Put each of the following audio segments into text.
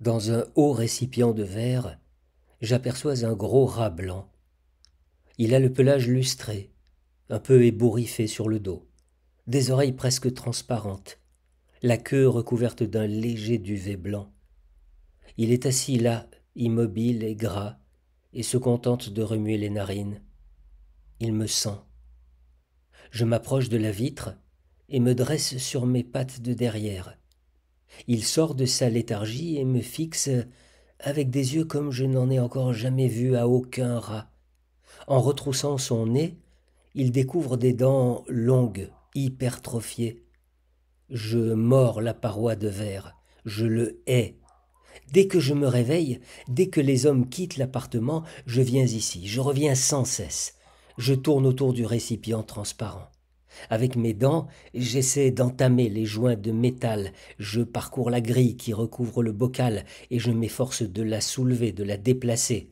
Dans un haut récipient de verre, j'aperçois un gros rat blanc. Il a le pelage lustré, un peu ébouriffé sur le dos, des oreilles presque transparentes, la queue recouverte d'un léger duvet blanc. Il est assis là, immobile et gras, et se contente de remuer les narines. Il me sent. Je m'approche de la vitre et me dresse sur mes pattes de derrière. Il sort de sa léthargie et me fixe avec des yeux comme je n'en ai encore jamais vu à aucun rat. En retroussant son nez, il découvre des dents longues, hypertrophiées. Je mords la paroi de verre, je le hais. Dès que je me réveille, dès que les hommes quittent l'appartement, je viens ici, je reviens sans cesse. Je tourne autour du récipient transparent. Avec mes dents, j'essaie d'entamer les joints de métal, je parcours la grille qui recouvre le bocal, et je m'efforce de la soulever, de la déplacer.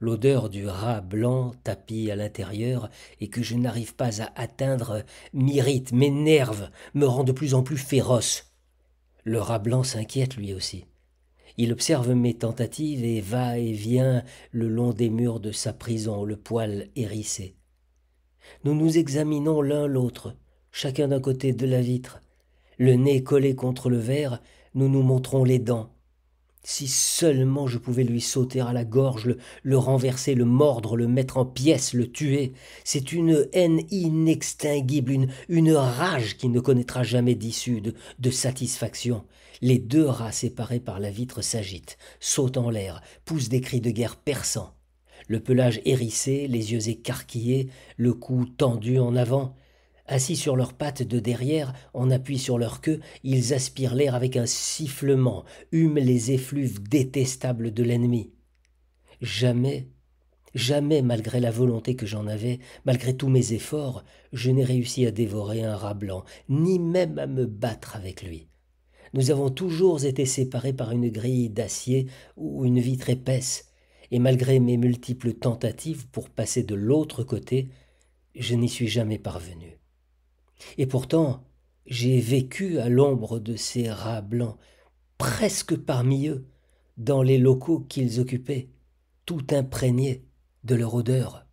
L'odeur du rat blanc tapis à l'intérieur et que je n'arrive pas à atteindre m'irrite, m'énerve, me rend de plus en plus féroce. Le rat blanc s'inquiète lui aussi. Il observe mes tentatives et va et vient le long des murs de sa prison, le poil hérissé nous nous examinons l'un l'autre, chacun d'un côté de la vitre. Le nez collé contre le verre, nous nous montrons les dents. Si seulement je pouvais lui sauter à la gorge, le, renverser, le mordre, le mettre en pièces, le tuer. C'est une haine inextinguible, une, rage qui ne connaîtra jamais d'issue, de, satisfaction. Les deux rats séparés par la vitre s'agitent, sautent en l'air, poussent des cris de guerre perçants le pelage hérissé, les yeux écarquillés, le cou tendu en avant. Assis sur leurs pattes de derrière, en appui sur leur queue, ils aspirent l'air avec un sifflement, hument les effluves détestables de l'ennemi. Jamais, jamais, malgré la volonté que j'en avais, malgré tous mes efforts, je n'ai réussi à dévorer un rat blanc, ni même à me battre avec lui. Nous avons toujours été séparés par une grille d'acier ou une vitre épaisse, et malgré mes multiples tentatives pour passer de l'autre côté, je n'y suis jamais parvenu. Et pourtant, j'ai vécu à l'ombre de ces rats blancs, presque parmi eux, dans les locaux qu'ils occupaient, tout imprégné de leur odeur.